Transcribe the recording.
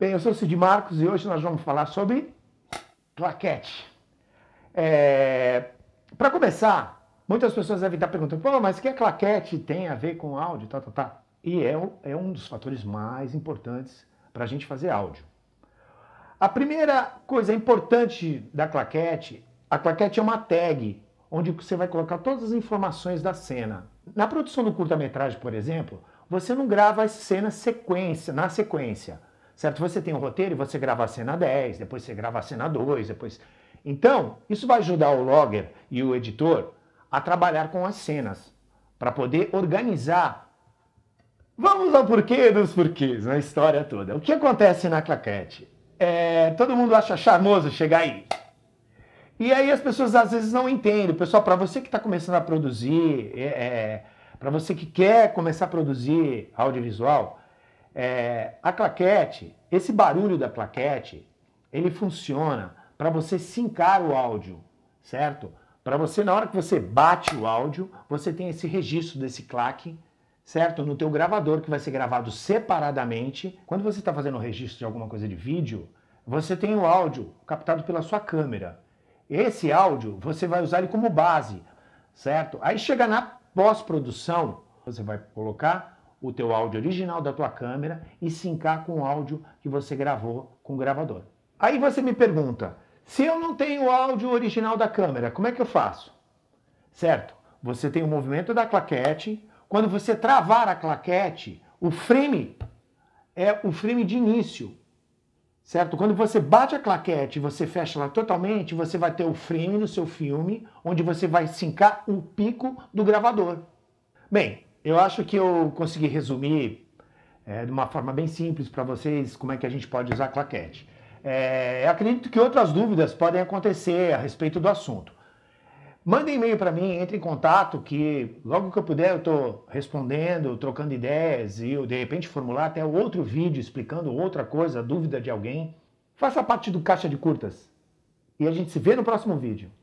Bem, eu sou o Cid Marcos e hoje nós vamos falar sobre claquete. É... Para começar, muitas pessoas devem estar perguntando, Pô, mas o que é claquete tem a ver com áudio, tá, tá, tá. E é, é um dos fatores mais importantes para a gente fazer áudio. A primeira coisa importante da claquete, a claquete é uma tag, onde você vai colocar todas as informações da cena. Na produção do curta-metragem, por exemplo, você não grava as cenas sequência, na sequência certo? Você tem um roteiro e você grava a cena 10, depois você grava a cena 2, depois... Então, isso vai ajudar o logger e o editor a trabalhar com as cenas, para poder organizar. Vamos ao porquê dos porquês, na história toda. O que acontece na claquete? É, todo mundo acha charmoso chegar aí. E aí as pessoas às vezes não entendem. Pessoal, para você que está começando a produzir, é, é, para você que quer começar a produzir audiovisual, é, a claquete, esse barulho da claquete, ele funciona para você sincar o áudio, certo? Para você, na hora que você bate o áudio, você tem esse registro desse claque, certo? No teu gravador, que vai ser gravado separadamente. Quando você está fazendo o registro de alguma coisa de vídeo, você tem o áudio captado pela sua câmera. Esse áudio, você vai usar ele como base, certo? Aí chega na pós-produção, você vai colocar o teu áudio original da tua câmera e sincar com o áudio que você gravou com o gravador. Aí você me pergunta, se eu não tenho o áudio original da câmera, como é que eu faço? Certo? Você tem o movimento da claquete. Quando você travar a claquete, o frame é o frame de início. Certo? Quando você bate a claquete e você fecha ela totalmente, você vai ter o frame no seu filme, onde você vai sincar o pico do gravador. Bem, eu acho que eu consegui resumir é, de uma forma bem simples para vocês como é que a gente pode usar claquete. É, acredito que outras dúvidas podem acontecer a respeito do assunto. Mandem e-mail para mim, entre em contato, que logo que eu puder eu estou respondendo, trocando ideias e eu, de repente formular até outro vídeo explicando outra coisa, dúvida de alguém. Faça parte do Caixa de Curtas e a gente se vê no próximo vídeo.